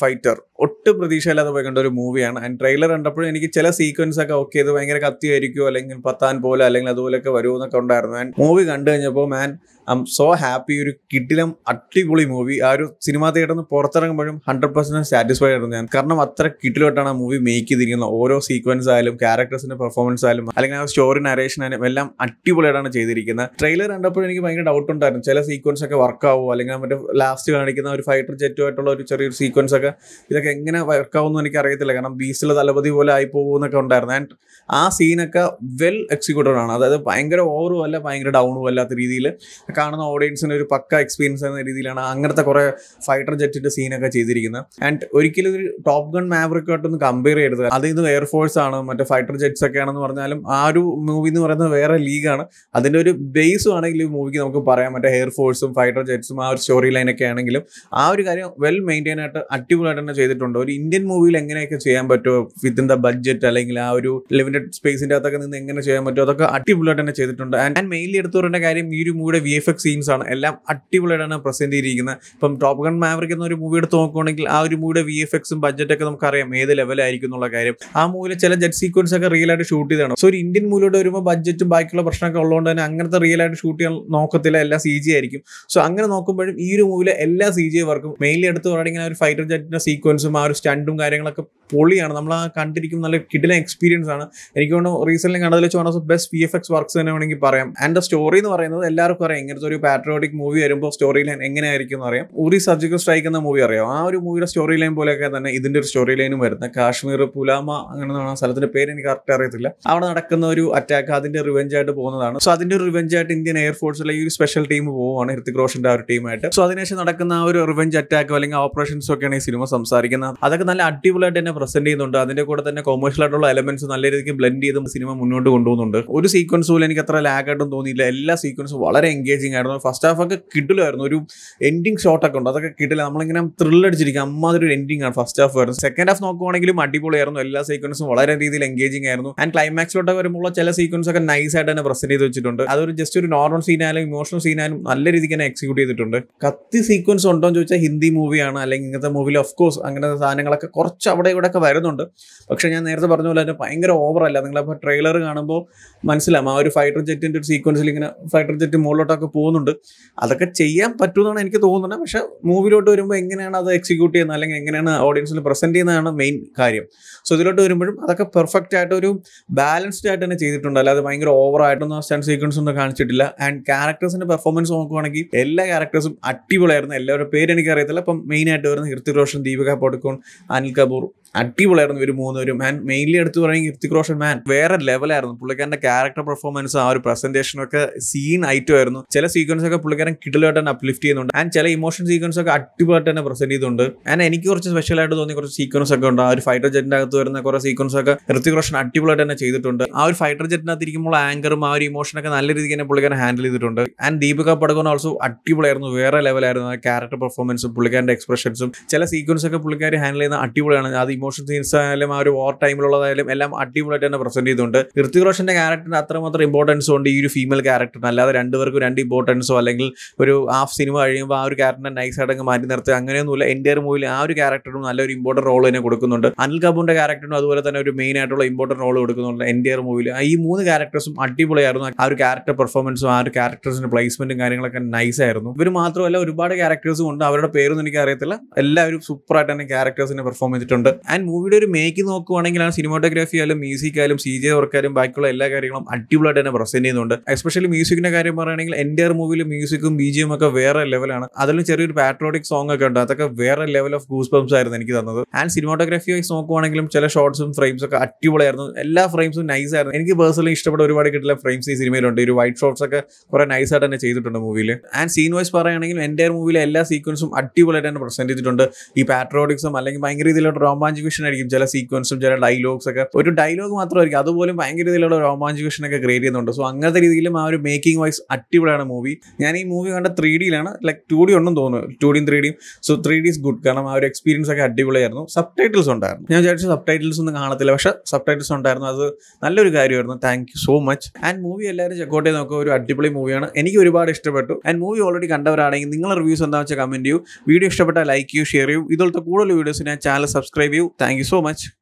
Fighter ഒട്ടും പ്രതീക്ഷയില്ലാതെ പോയി കണ്ട ഒരു മൂവിയാണ് ആൻഡ് ട്രെയിലർ കണ്ടപ്പോഴും എനിക്ക് ചില സീക്വൻസ് ഒക്കെ ഓക്കെ ഇത് ഭയങ്കര കത്തിയായിരിക്കും അല്ലെങ്കിൽ പത്താൻ പോലെ അല്ലെങ്കിൽ അതുപോലെയൊക്കെ വരുമോ എന്നൊക്കെ ഉണ്ടായിരുന്നു ആൻഡ് മൂവി കണ്ടു കഴിഞ്ഞപ്പോൾ man I am so happy ഒരു കിടിലം അടിപൊളി മൂവി ആ ഒരു സിനിമ തിയേറ്ററിൽ നിന്ന് പുറത്തിറങ്ങുമ്പോഴും ഹൺഡ്രഡ് പെർസെൻറ്റ് സാറ്റിസ്ഫൈഡ് ആയിരുന്നു ഞാൻ കാരണം അത്ര കിട്ടിലോട്ടാണ് ആ മൂവി മേക്ക് ചെയ്തിരിക്കുന്നത് ഓരോ സീക്വൻസ് ആയാലും ക്യാരക്ടേഴ്സിന്റെ പെർഫോമൻസ് ആയാലും അല്ലെങ്കിൽ ആ സ്റ്റോറി നറേഷൻ ആയാലും എല്ലാം അടിപൊളിയായിട്ടാണ് ചെയ്തിരിക്കുന്നത് ട്രെയിലർ കണ്ടപ്പോൾ എനിക്ക് ഭയങ്കര ഡൗട്ട് ഉണ്ടായിരുന്നു ചില സീക്വൻസ് ഒക്കെ വർക്ക് ആവുമോ അല്ലെങ്കിൽ മറ്റേ ലാസ്റ്റ് കാണിക്കുന്ന ഒരു ഫൈറ്റർ ജെറ്റുമായിട്ടുള്ള ഒരു ചെറിയൊരു സീക്വൻസ് ഇതൊക്കെ ഇതൊക്കെ എങ്ങനെ വർക്കാവുന്നു എനിക്ക് അറിയത്തില്ല കാരണം ബീസ്റ്റിലെ തലപതി പോലെ ആയി പോകുമെന്നൊക്കെ ഉണ്ടായിരുന്നു ആൻഡ് ആ സീനൊക്കെ വെൽ എക്സിക്യൂട്ടഡ് ആണ് അതായത് ഭയങ്കര ഓവറും അല്ല ഭയങ്കര ഡൗണും അല്ലാത്ത രീതിയിൽ കാണുന്ന ഓഡിയൻസിന് ഒരു പക്ക എക്സ്പീരിയൻസ് എന്ന രീതിയിലാണ് അങ്ങനത്തെ കുറേ ഫൈറ്റർ ജെറ്റിൻ്റെ സീനൊക്കെ ചെയ്തിരിക്കുന്നത് ആൻഡ് ഒരിക്കലും ഒരു ടോപ്പ് ഗൺ മാവറിക്കായിട്ടൊന്ന് കമ്പയർ ചെയ്തത് അത് ഇത് എയർഫോഴ്സ് ആണ് മറ്റേ ഫൈറ്റർ ജെറ്റ്സ് ഒക്കെ ആണെന്ന് പറഞ്ഞാലും ആ ഒരു മൂവി എന്ന് പറയുന്നത് വേറെ ലീഗാണ് അതിൻ്റെ ഒരു ബേസ് ആണെങ്കിൽ ഈ മൂവിക്ക് നമുക്ക് പറയാം മറ്റേ എയർഫോഴ്സും ഫൈറ്റർ ജെറ്റ്സും ആ ഒരു സ്റ്റോറി ലൈനൊക്കെ ആണെങ്കിലും ആ ഒരു കാര്യം വെൽ മെയിൻറ്റെയിൻ ആയിട്ട് അടിപൊളിയായിട്ട് തന്നെ ചെയ്തിട്ടുണ്ട് ഒരു ഇന്ത്യൻ മൂവിയിൽ എങ്ങനെയൊക്കെ ചെയ്യാൻ പറ്റുമോ വിത്തിൻ ദ ബഡ്ജറ്റ് അല്ലെങ്കിൽ ആ ഒരു ലിമിറ്റഡ് സ്പേസിന്റെ അകത്തൊക്കെ നിന്ന് എങ്ങനെ ചെയ്യാൻ പറ്റുമോ അതൊക്കെ അടിപൊളിയായിട്ട് തന്നെ ചെയ്തിട്ടുണ്ട് ആൻഡ് മെയിൻലി പറയുന്ന കാര്യം ഈ ഒരു മൂവിയുടെ വി എഫ് എക്സ് സീൻസ് ആണ് എല്ലാം അടിപൊളിയായിട്ടാണ് പ്രസന്റ് ചെയ്തിരിക്കുന്നത് ഇപ്പം ടോപ്പ് ഗൺ മാവറിക്ക് എന്ന ഒരു മൂവി എടുത്ത് നോക്കുകയാണെങ്കിൽ ആ ഒരു മൂവിയുടെ വി എഫ് എക്സും ബഡ്ജറ്റൊക്കെ നമുക്കറിയാം ഏത് ലെവലായിരിക്കും എന്നുള്ള കാര്യം ആ മൂവിയിലെ ചില ജെറ്റ് സീക്വൻസ് ഒക്കെ റിയൽ ആയിട്ട് ഷൂട്ട് ചെയ്താണ് സോ ഒരു ഇന്ത്യൻ മൂവിയുടെ വരുമ്പോൾ ബഡ്ജറ്റും ബാക്കിയുള്ള പ്രശ്നമൊക്കെ ഉള്ളതുകൊണ്ട് തന്നെ അങ്ങനത്തെ റിയൽ ആയിട്ട് ഷൂട്ട് ചെയ്യാൻ നോക്കത്തില്ല എല്ലാം സി ജി ആയിരിക്കും സോ അങ്ങനെ നോക്കുമ്പോഴും ഈ ഒരു മൂവിയിലെ എല്ലാ സി ജി വർക്കും മെയിൻലി എടുത്ത് പറയുകയാണെങ്കിൽ ഒരു ഫൈറ്റർ ജെറ്റ് സെറ്റിന്റെ സീക്വൻസും ആ ഒരു സ്റ്റണ്ടും കാര്യങ്ങളൊക്കെ പൊളിയാണ് നമ്മൾ ആ കണ്ടിരിക്കും നല്ല കിഡിലെ എക്സ്പീരിയൻസ് ആണ് എനിക്ക് തോന്നുന്നു റീസെന്റ് കണ്ടതിൽ one of best V F X works തന്നെ വേണമെങ്കിൽ പറയാം ആൻഡ് സ്റ്റോറി എന്ന് പറയുന്നത് എല്ലാവർക്കും അറിയാം ഇങ്ങനത്തെ ഒരു പാട്രിയോട്ടിക് മൂവി വരുമ്പോൾ സ്റ്റോറി ലൈൻ എങ്ങനെയായിരിക്കും എന്ന് അറിയാം ഒരു സർജിക്കൽ സ്ട്രൈക്ക് എന്ന മൂവി അറിയാം ആ ഒരു മൂവിയുടെ സ്റ്റോറി ലൈൻ പോലെയൊക്കെ തന്നെ ഇതിന്റെ ഒരു സ്റ്റോറി ലൈനും വരുന്നത് കാശ്മീർ പുലാമ അങ്ങനെ ആ സ്ഥലത്തിന്റെ പേര് എനിക്ക് കറക്റ്റ് അറിയത്തില്ല അവിടെ നടക്കുന്ന ഒരു അറ്റാക്ക് അതിന്റെ റിവെഞ്ച് ആയിട്ട് പോകുന്നതാണ് സോ അതിന്റെ ഒരു റിവെഞ്ച് ആയിട്ട് ഇന്ത്യൻ എയർഫോഴ്സിലെ ഈ ഒരു സ്പെഷ്യൽ ടീം പോവുകയാണ് ഹൃത്തിക് റോഷന്റെ ആ ഒരു ടീമായിട്ട് സോ അതിനുശേഷം നടക്കുന്ന ആ ഒരു റിവെഞ്ച് അറ്റാക്ക് അല്ലെങ്കിൽ ഓപ്പറേഷൻസ് ഒക്കെയാണ് ഈ സിനിമ സംസാരിക്കുന്നത് അതൊക്കെ നല്ല അടിപൊളിയായിട്ട് തന്നെ പ്രസന്റ് ചെയ്യുന്നുണ്ട് അതിന്റെ കൂടെ തന്നെ കൊമേഴ്ഷ്യൽ ആയിട്ടുള്ള എലമെന്റ്സ് നല്ല രീതിക്ക് ബ്ലെൻഡ് ചെയ്ത് സിനിമ മുന്നോട്ട് കൊണ്ടുപോകുന്നുണ്ട് ഒരു സീക്വൻസ് പോലും എനിക്ക് അത്ര ലാഗ് ആയിട്ടും തോന്നിയില്ല എല്ലാ സീക്വൻസും വളരെ എൻഗേജിംഗ് ആയിരുന്നു ഫസ്റ്റ് ഹാഫ് ഒക്കെ കിഡിലായിരുന്നു ഒരു എൻഡിങ് ഷോട്ടൊക്കെ ഉണ്ട് അതൊക്കെ കിട്ടില്ല നമ്മളിങ്ങനെ ത്രില്ലടിച്ചിരിക്കും അമ്മാതിരി ഒരു എൻഡിങ് ആണ് ഫസ്റ്റ് ഹാഫ് വരുന്നത് സെക്കൻഡ് ഹാഫ് നോക്കുവാണെങ്കിലും അടിപൊളിയായിരുന്നു എല്ലാ സീക്വൻസും വളരെ രീതിയിൽ എൻഗേജിംഗ് ആയിരുന്നു ആൻഡ് ക്ലൈമാക്സിലോട്ട് വരുമ്പോൾ ചില സീക്വൻസ് ഒക്കെ നൈസ് ആയിട്ട് തന്നെ പ്രസന്റ് ചെയ്ത് വെച്ചിട്ടുണ്ട് അതൊരു ജസ്റ്റ് ഒരു നോർമൽ സീനായാലും ഇമോഷണൽ സീനായാലും നല്ല രീതിക്ക് തന്നെ എക്സിക്യൂട്ട് ചെയ്തിട്ടുണ്ട് കത്തി സീക്വൻസ് ഉണ്ടോ എന്ന് ചോദിച്ചാൽ ഹിന്ദി മൂവിയാണ് അല്ലെങ്കിൽ ഇങ്ങനത്തെ മൂവിയിൽ ഓഫ് കോഴ്സ് അങ്ങനത്തെ സാധനങ്ങളൊക്കെ കുറച്ച് അവിടെ ഇവിടെ ഒക്കെ വരുന്നുണ്ട് പക്ഷെ ഞാൻ നേരത്തെ പറഞ്ഞ പോലെ തന്നെ ഭയങ്കര ഓവറല്ല നിങ്ങളപ്പോൾ ട്രെയിലർ കാണുമ്പോൾ മനസ്സിലാവും ആ ഒരു ഫൈറ്റർ ജെറ്റിൻ്റെ ഒരു സീക്വൻസിൽ ഇങ്ങനെ ഫൈറ്റർ ജെറ്റ് മുകളിലോട്ടൊക്കെ പോകുന്നുണ്ട് അതൊക്കെ ചെയ്യാൻ പറ്റുമെന്നാണ് എനിക്ക് തോന്നുന്നത് പക്ഷെ മൂവിയിലോട്ട് വരുമ്പോൾ എങ്ങനെയാണ് അത് എക്സിക്യൂട്ട് ചെയ്യുന്നത് അല്ലെങ്കിൽ എങ്ങനെയാണ് ഓഡിയൻസിൽ പ്രസൻറ്റ് ചെയ്യുന്നതാണ് മെയിൻ കാര്യം സോ ഇതിലോട്ട് വരുമ്പോഴും അതൊക്കെ പെർഫെക്റ്റ് ആയിട്ട് ഒരു ബാലൻസ്ഡ് ആയിട്ട് തന്നെ ചെയ്തിട്ടുണ്ട് അല്ലാതെ ഭയങ്കര ഓവർ ആയിട്ടൊന്നും സ്റ്റണ്ട് സീക്വൻസ് ഒന്നും കാണിച്ചിട്ടില്ല ആൻഡ് ക്യാരക്ടേഴ്സിൻ്റെ പെർഫോമൻസ് നോക്കുവാണെങ്കിൽ എല്ലാ ക്യാരക്ടേഴ്സും അടിപൊളിയായിരുന്നു എല്ലാവരുടെ പേര് എനിക്കറിയത്തില്ല അപ്പം മെയിൻ ആയിട്ട് വരുന്ന ഹൃത്തിക് റോഷൻ ദീപിക പടുക്കോൺ അനിൽ കപൂർ അടിപൊളിയായിരുന്നു ഒരു മൂന്നുപേരും ആൻഡ് മെയിൻലി എടുത്തു പറയുമ്പോൾ ഹൃത്തിക് റോഷൻ മാൻ വേറെ ലെവലായിരുന്നു പുള്ളിക്കാരൻ്റെ ക്യാരക്ടർ പെർഫോമൻസ് ആ ഒരു പ്രസന്റേഷനും ഒക്കെ സീൻ ഐറ്റം ആയിരുന്നു ചില സീക്വൻസ് ഒക്കെ പുള്ളിക്കാരൻ കിടലായിട്ട് തന്നെ അപ്ലിഫ്റ്റ് ചെയ്യുന്നുണ്ട് ആൻഡ് ചില ഇമോഷൻ സീക്വൻസ് ഒക്കെ അടിപൊളിയായിട്ട് തന്നെ പ്രസന്റ് ചെയ്തിട്ടുണ്ട് ആൻഡ് എനിക്ക് കുറച്ച് സ്പെഷ്യൽ ആയിട്ട് തോന്നിയ കുറച്ച് സീക്വൻസ് ഒക്കെ ഉണ്ട് ആ ഒരു ഫൈറ്റർ ജെറ്റിൻ്റെ അകത്ത് വരുന്ന കുറേ സീക്വൻസ് ഒക്കെ ഋത്തിക് റോഷൻ അടിപൊളിയായിട്ട് തന്നെ ചെയ്തിട്ടുണ്ട് ആ ഒരു ഫൈറ്റർ ജെറ്റിനകത്ത് ഇരിക്കുമ്പോൾ ആങ്കറും ആ ഒരു ഇമോഷൻ ഒക്കെ നല്ല രീതിക്ക് തന്നെ പുള്ളിക്കാരൻ ഹാൻഡിൽ ചെയ്തിട്ടുണ്ട് ആൻഡ് ദീപിക പടകോൺ ഓൾസോ അടിപൊളിയായിരുന്നു വേറെ ലെവലായിരുന്നു ക്യാരക്ടർ പെർഫോമൻസും പുള്ളിക്കാരൻ്റെ എക്സ്പ്രഷൻസും ചില സീക്വൻസ് ഒക്കെ പുള്ളിക്കാർ ഹാൻഡിൽ ചെയ്യുന്ന അടിപൊളിയാണ് അത് ഇമോഷൻ സീൻസ് ആയാലും ആ ഒരു വാർ ടൈമിലുള്ളതായാലും എല്ലാം അടിപൊളിയായിട്ട് തന്നെ പ്രസന്റ് ചെയ്തുകൊണ്ട് ഋത്വിക് റോഷന്റെ ക്യാരക്ടറിന് അത്രമാത്രം ഇമ്പോർട്ടൻസ് ഉണ്ട് ഈ ഒരു ഫീമെയിൽ ക്യാരക്ടറിന് അല്ലാതെ രണ്ടുപേർക്കും രണ്ട് ഇമ്പോർട്ടൻസോ അല്ലെങ്കിൽ ഒരു ഹാഫ് സിനിമ കഴിയുമ്പോൾ ആ ഒരു ക്യാരക്ടറിനെ നൈസ് അടങ്ങ് മാറ്റി നിർത്തി അങ്ങനെയൊന്നുമില്ല എൻ്റെ മൂവിൽ ആ ഒരു നല്ല നല്ലൊരു ഇമ്പോർട്ടൻറ്റ് റോൾ തന്നെ കൊടുക്കുന്നുണ്ട് അനിൽ കപൂറിന്റെ ക്യാരക്ടറും അതുപോലെ തന്നെ ഒരു മെയിൻ ആയിട്ടുള്ള ഇമ്പോർട്ടൻറ്റ് റോൾ കൊടുക്കുന്നുണ്ട് എൻ്റെ മൂവിൽ ഈ മൂന്ന് ക്യാരക്ടേഴ്സും അടിപൊളിയായിരുന്നു ആ ഒരു ക്യാരക്ടർ പെർഫോമൻസും ആ ഒരു ക്യാരക്ടേഴ്സിന്റെ പ്ലേസ്മെന്റും കാര്യങ്ങളൊക്കെ നൈസ് ആയിരുന്നു ഇവർ മാത്രമല്ല ഒരുപാട് ക്യാരക്ടേഴ്സും ഉണ്ട് അവരുടെ പേരൊന്നും എനിക്ക് അറിയത്തില്ല എല്ലാവരും സൂപ്പറായിട്ട് തന്നെ ക്യാരക്ടേഴ്സിനെ പെർഫോം ചെയ്തിട്ടുണ്ട് ആൻഡ് മൂവിയുടെ ഒരു മേക്ക് നോക്കുവാണെങ്കിൽ ആ സിനിമാറ്റോഗ്രാഫി ആയാലും മ്യൂസിക് ആയാലും സി ജി വർക്കാലും ബാക്കിയുള്ള എല്ലാ കാര്യങ്ങളും അടിപൊളിയായിട്ട് തന്നെ പ്രസന്റ് ചെയ്യുന്നുണ്ട് എസ്പെഷ്യലി മ്യൂസിക്കിന്റെ കാര്യം പറയുകയാണെങ്കിൽ എൻ്റെ മൂവിയിൽ മ്യൂസിക്കും ബി ജിയും ഒക്കെ വേറെ ലെവലാണ് അതിലും ചെറിയൊരു പാട്രോട്ടിക് സോങ് ഒക്കെ ഉണ്ട് അതൊക്കെ വേറെ ലെവൽ ഓഫ് ഗൂസ് പംസ് ആയിരുന്നു എനിക്ക് തന്നത് ആൻഡ് സിനിമാറ്റോഗ്രാഫി വൈസ് നോക്കുവാണെങ്കിലും ചില ഷോർട്സും ഫ്രെയിംസ് ഒക്കെ അടിപൊളിയായിരുന്നു എല്ലാ ഫ്രെയിംസും നൈസ് ആയിരുന്നു എനിക്ക് പേഴ്സണലി ഇഷ്ടപ്പെട്ട ഒരുപാട് കിട്ടില്ല ഫ്രെയിംസ് ഈ സിനിമയിലുണ്ട് ഒരു വൈറ്റ് ഷോർട്സ് ഒക്കെ കുറെ നൈസായിട്ട് തന്നെ ചെയ്തിട്ടുണ്ട് മൂവിയിൽ ആൻഡ് സീൻ വൈസ് പറയുകയാണെങ്കിൽ എൻ്റെ മൂവിയിലെ എല്ലാ സീക്വൻസും അടിപൊളിയായിട്ട് തന്നെ പ്രസന്റ് ചെയ്തിട്ടുണ്ട് ഈ പാട്രോട്ടിക്സും അല്ലെങ്കിൽ ഭയങ്കര രീതിയിലുള്ള റോമാഞ്ചി റൊമാൻറ്റിക്വേഷൻ ആയിരിക്കും ചില സീക്വൻസും ചില ഡയലോഗ്സ് ഒക്കെ ഒരു ഡയലോഗ് മാത്രമായിരിക്കും അതുപോലും ഭയങ്കര രീതിയിലുള്ള റൊമാൻറ്റിക്വേഷൻ ഒക്കെ ക്രിയേറ്റ് ചെയ്യുന്നുണ്ട് സോ അങ്ങനത്തെ രീതിയിലും ആ ഒരു മേക്കിംഗ് വൈസ് അടിപൊളിയാണ് മൂവി ഞാൻ ഈ മൂവി കണ്ട ത്രീ ഡിയിലാണ് ലൈക്ക് ടു ഡി ഒന്നും തോന്നുന്നു ടു ഡിയും ത്രീ ഡിയും so three D is good കാരണം ആ ഒരു എക്സ്പീരിയൻസ് ഒക്കെ അടിപൊളിയായിരുന്നു സബ് ടൈറ്റിൽസ് ഉണ്ടായിരുന്നു ഞാൻ വിചാരിച്ചു സബ് ടൈറ്റിൽസ് ഒന്നും കാണത്തില്ല പക്ഷേ സബ് ടൈറ്റിൽസ് ഉണ്ടായിരുന്നു അത് നല്ലൊരു കാര്യമായിരുന്നു thank you so much and movie എല്ലാവരും ചെക്കൗട്ട് ചെയ്ത് നോക്കുക ഒരു അടിപൊളി മൂവിയാണ് എനിക്ക് ഒരുപാട് ഇഷ്ടപ്പെട്ടു ആൻഡ് മൂവി ഓൾറെഡി കണ്ടവരാണെങ്കിൽ നിങ്ങളുടെ റിവ്യൂസ് എന്താ വെച്ചാൽ കമൻറ്റ് ചെയ്യൂ വീഡിയോ ഇഷ്ടപ്പെട്ടാൽ ലൈക്ക് ചെയ്യൂ ഷെയർ ചെയ്യൂ ഇതുപോലത്തെ കൂടുതൽ ഞാൻ ചാനൽ സബ്സ്ക്രൈബ് ചെയ്യൂ Thank you so much.